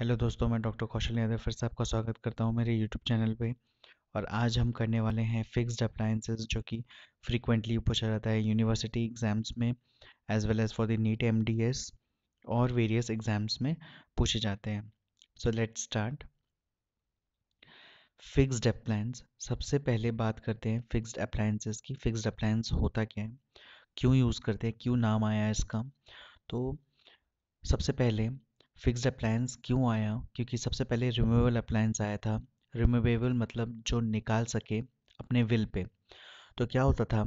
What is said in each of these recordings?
Hello दोस्तों मैं doctor कौशल यादव फिर से आपका स्वागत करता हूं मेरे यूट्यूब चैनल पे और आज हम करने वाले हैं फिक्स्ड अप्लायंसेस जो कि फ्रीक्वेंटली पूछा जाता है यूनिवर्सिटी एग्ज़ाम्स में as well as for the NEET M और वेरियस एग्ज़ाम्स में पूछे जाते हैं so let start fixed appliance सबसे पहले बात करते हैं फिक्स्ड अप्लायंसेज़ की फिक्स्ड अप्लायंस होता क्या है क्यों यूज़ करते हैं क्यों नाम आया इसका तो सबसे पहले फिक्स्ड अप्लायंस क्यों आया क्योंकि सबसे पहले रिमूवेबल अप्लायंस आया था रिमूवेबल मतलब जो निकाल सके अपने विल पे तो क्या होता था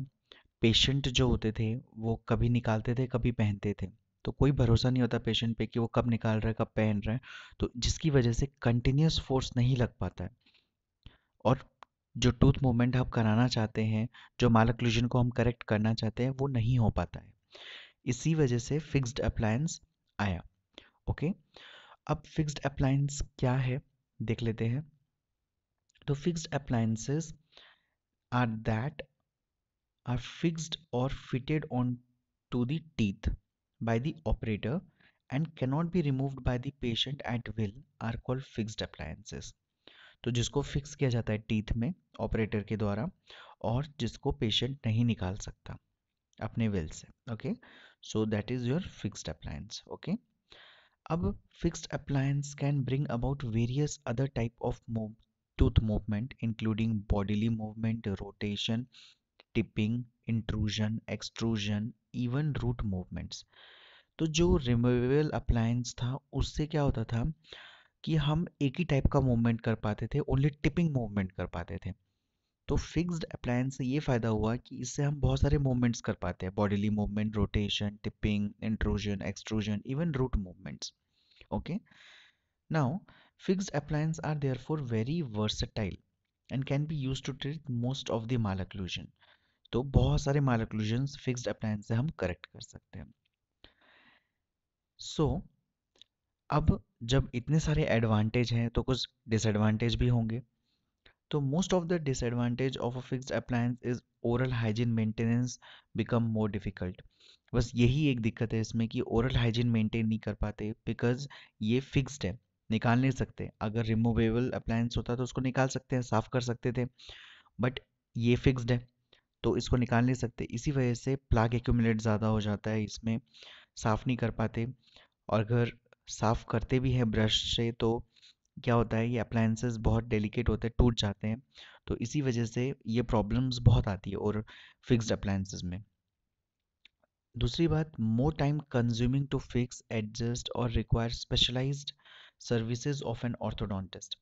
पेशेंट जो होते थे वो कभी निकालते थे कभी पहनते थे तो कोई भरोसा नहीं होता पेशेंट पे कि वो कब निकाल रहा है कब पहन रहा है तो जिसकी वजह से कंटिन्यूस फोर्स नहीं लग पाता है और जो टूथ मूवमेंट आप कराना चाहते हैं जो मालक्लूजन को हम करेक्ट करना चाहते हैं वो नहीं हो पाता है इसी वजह से फिक्स्ड अप्लायंस आया ओके अब फिक्स्ड अप्लायंस क्या है देख लेते हैं तो fixed appliances are that are fixed or fitted on to the teeth the operator and can not be removed by the patient at will are called fixed appliances तो जिसको fix किया जाता है टीथ में ऑपरेटर के द्वारा और जिसको पेशेंट नहीं निकाल सकता अपने विल से okay so that is your fixed appliance okay अब fixed appliance can bring about various other type of move tooth movement including bodily movement rotation tipping intrusion extrusion even root movements तो जो removable appliance था उससे क्या होता था कि हम एक ही टाइप का मूवमेंट कर पाते थे ओनली टिपिंग मूवमेंट कर पाते थे तो फिक्स्ड अप्लायंस से ये फ़ायदा हुआ कि इससे हम बहुत सारे मूवमेंट्स कर पाते हैं bodily movement rotation tipping intrusion extrusion even root movements okay now fixed appliance are there for very versatile and can be use to treat most of the malocclusion तो बहुत सारे मालक्लूजन एक्लूजन फिक्स्ड अप्लायंस से हम correct कर सकते हैं सो so, अब जब इतने सारे एडवांटेज हैं तो कुछ डिसएडवांटेज भी होंगे तो most of the disadvantage of a fix appliance is oral hygiene maintenance become more difficult बस यही एक दिक्कत है इसमें कि ओरल हाइजीन मेंटेन नहीं कर पाते बिकॉज ये फिक्स्ड है निकाल नहीं सकते अगर रिमूवेबल अप्लायंस होता तो उसको निकाल सकते हैं साफ़ कर सकते थे बट ये फिक्स्ड है तो इसको निकाल नहीं सकते इसी वजह से प्लाग एक्यूमुलेट ज़्यादा हो जाता है इसमें साफ़ नहीं कर पाते और अगर साफ़ करते भी हैं ब्रश से तो क्या होता है ये अप्लायंसेस बहुत डेलिकेट होते हैं टूट जाते हैं तो इसी वजह से ये प्रॉब्लम्स बहुत आती है और फिक्स्ड अप्लायंसेस में दूसरी बात more time consuming to fix adjust or require specialise services of an orthodontist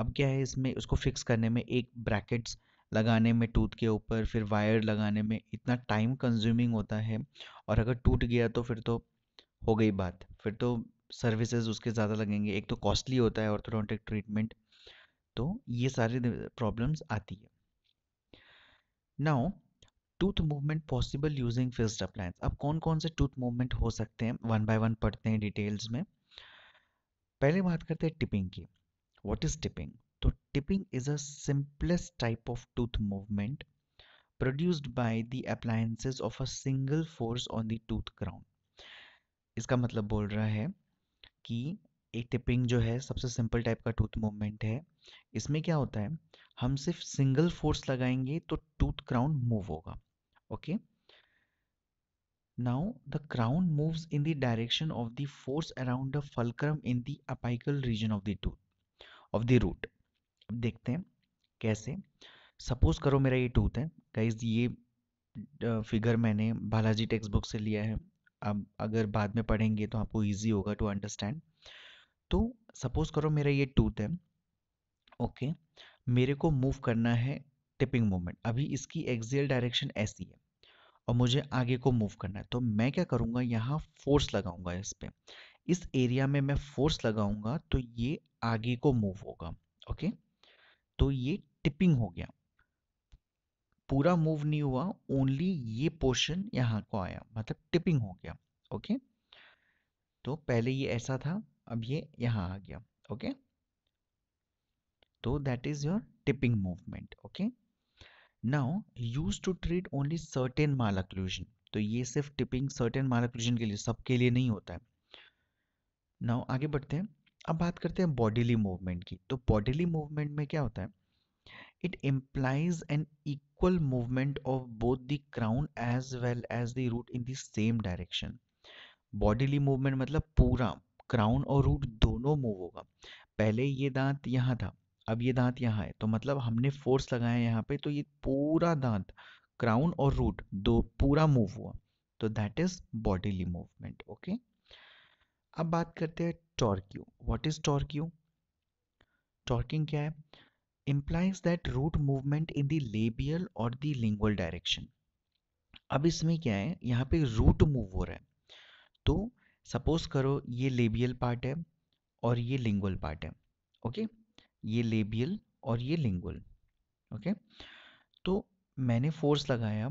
अब क्या है इसमें उसको फिक्स करने में एक ब्रैकेट्स लगाने में टूथ के ऊपर फिर वायर लगाने में इतना टाइम कंज्यूमिंग होता है और अगर टूट गया तो फिर तो हो गई बात फिर तो सर्विसेज उसके ज़्यादा लगेंगे एक तो कॉस्टली होता है ऑर्थोडोंटिक ट्रीटमेंट तो ये सारी प्रॉब्लम्स आती है now tooth movement possible using fixed appliance अब कौन कौन से टूथ मूवमेंट हो सकते हैं वन बाय वन पढ़ते हैं डिटेल्स में पहले बात करते हैं टिपिंग की वॉट इज टिपिंग तो tipping is a simplest type of tooth movement produced by the appliances of a single force on the tooth crown इसका मतलब बोल रहा है कि एक टिपिंग जो है सबसे सिंपल टाइप का टूथ मूवमेंट है इसमें क्या होता है हम सिर्फ सिंगल फोर्स लगाएंगे तो टूथ क्राउन मूव होगा okay now the crown moves in the direction of the force around the fulcrum in the apical region of the tooth of the root अब देखते हैं कैसे सपोज करो मेरा ये टूथ है गाइज ये फिगर मैंने बालाजी टेक्स्ट बुक से लिया है अब अगर बाद में पढ़ेंगे तो आपको ईजी होगा टू अंडरस्टैंड तो सपोज करो मेरा ये टूथ है ओके मेरे को मूव करना है टिपिंग मोमेंट अभी इसकी एक्सियल डायरेक्शन ऐसी है और मुझे आगे को मूव करना है तो मैं क्या करूँगा यहाँ फोर्स लगाऊंगा इस पर इस एरिया में मैं फोर्स लगाऊंगा तो ये आगे को मूव होगा ओके तो ये टिपिंग हो गया पूरा मूव नहीं हुआ ओनली ये पोर्शन यहाँ को आया मतलब टिपिंग हो गया ओके तो पहले ये ऐसा था अब ये यहाँ आ गया ओके तो that is your tipping movement okay now use to treat only certain malocclusion तो ये सिर्फ टिपिंग सर्टेन माल अक्लूजन के लिए सबके लिए नहीं होता है नाउ आगे बढ़ते हैं अब बात करते हैं बॉडीली मूवमेंट की तो बॉडीली मूवमेंट में क्या होता है It implies an equal movement of both the crown as well as the root in the same direction. Bodily movement मतलब पूरा क्राउन और रूट दोनों मूव होगा पहले ये दांत यहाँ था अब ये दांत यहाँ है तो मतलब हमने फोर्स लगाया यहाँ पे तो ये पूरा दांत क्राउन और रूट दो पूरा मूव हुआ तो that is bodily movement okay अब बात करते हैं torque what is torque torquing क्या है implies that root movement in the labial और the lingual direction. अब इसमें क्या है यहाँ पे रूट मूव हो रहा है तो सपोज करो ये लेबियल पार्ट है और ये लिंगुअल पार्ट है ओके ये लेबियल और ये लिंगुअल ओके तो मैंने फोर्स लगाया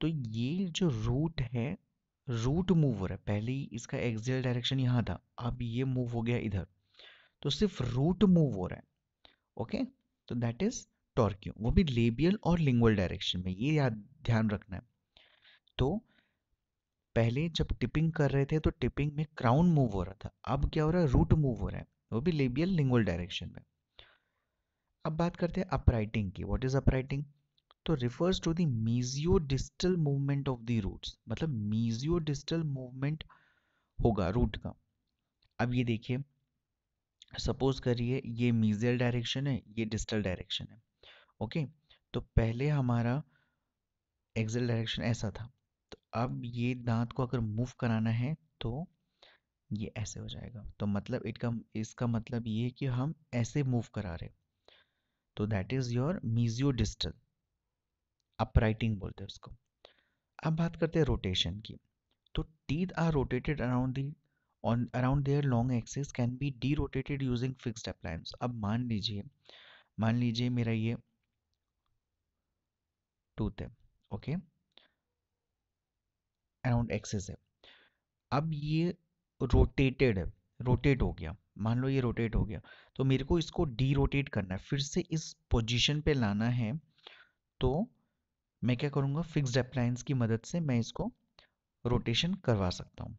तो ये जो रूट है रूट मूव हो रहा है पहले इसका एक्सियल डायरेक्शन यहाँ था अब ये मूव हो गया इधर तो सिर्फ रूट मूव हो रहा है ओके okay? तो दैट इज टॉर्क्यू वो भी लेबियल और लिंगुअल डायरेक्शन में ये याद ध्यान रखना है तो पहले जब टिपिंग कर रहे थे तो टिपिंग में क्राउन मूव हो रहा था अब क्या हो रहा है रूट मूव हो रहा है वो भी लेबियल लिंगुअल डायरेक्शन में अब बात करते हैं अपराइटिंग की वॉट इज अपराइटिंग तो refers to the mesio distal movement of the roots मतलब मीजियो डिस्टल मूवमेंट होगा रूट का अब ये देखिए सपोज करिए ये मीजियल डायरेक्शन है ये डिस्टल डायरेक्शन है ओके तो पहले हमारा एक्सल डायरेक्शन ऐसा था तो अब ये दांत को अगर मूव कराना है तो ये ऐसे हो जाएगा तो मतलब इट का इसका मतलब ये है कि हम ऐसे मूव करा रहे तो that is your mesio distal uprighting बोलते हैं उसको अब बात करते हैं रोटेशन की तो teeth are rotated around the on around their long long can be derotated using fixed appliance अब मान लीजिए मान लीजिए मेरा ये टूथ है ओके अराउंड एक्सेस है अब ये रोटेटेड है रोटेट हो गया मान लो ये रोटेट हो गया तो मेरे को इसको डी रोटेट करना है फिर से इस पोजिशन पे लाना है तो मैं क्या करूँगा फिक्सड अप्लायंस की मदद से मैं इसको रोटेशन करवा सकता हूँ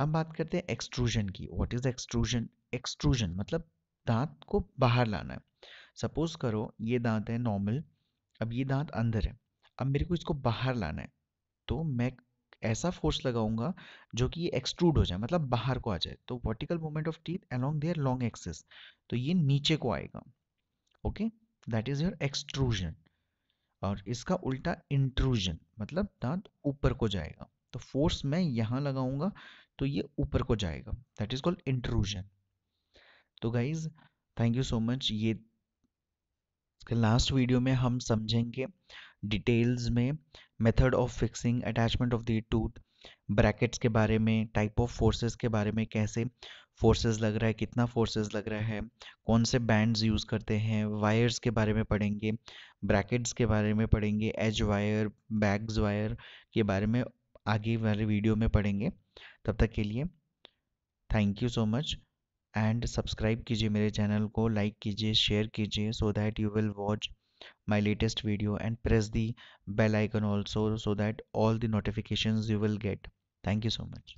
अब बात करते हैं एक्सट्रूजन की व्हाट इज एक्सट्रूजन एक्सट्रूजन मतलब दांत को बाहर लाना है सपोज करो ये दांत है नॉर्मल अब ये दांत अंदर है अब मेरे को इसको बाहर लाना है तो मैं ऐसा फोर्स लगाऊंगा जो कि ये एक्सट्रूड हो जाए मतलब बाहर को आ जाए तो vertical movement of teeth along their long axis तो ये नीचे को आएगा okay that is your extrusion और इसका उल्टा इंट्रूजन मतलब दांत ऊपर को जाएगा तो फोर्स मैं यहाँ लगाऊंगा तो ये ऊपर को जाएगा दैट इज कॉल्ड इंट्रूजन तो guys thank you so much ये लास्ट वीडियो में हम समझेंगे डिटेल्स में method of fixing attachment of the tooth brackets के बारे में टाइप ऑफ फोर्सेस के बारे में कैसे फोर्सेस लग रहा है कितना फोर्सेस लग रहा है कौन से बैंड्स यूज़ करते हैं वायर्स के बारे में पढ़ेंगे ब्रैकेट्स के बारे में पढ़ेंगे एज वायर बैग्स वायर के बारे में आगे वाले वीडियो में पढ़ेंगे तब तक के लिए thank you so much and subscribe कीजिए मेरे चैनल को लाइक कीजिए शेयर कीजिए so that you will watch my latest video and press the bell icon also so that all the notifications you will get thank you so much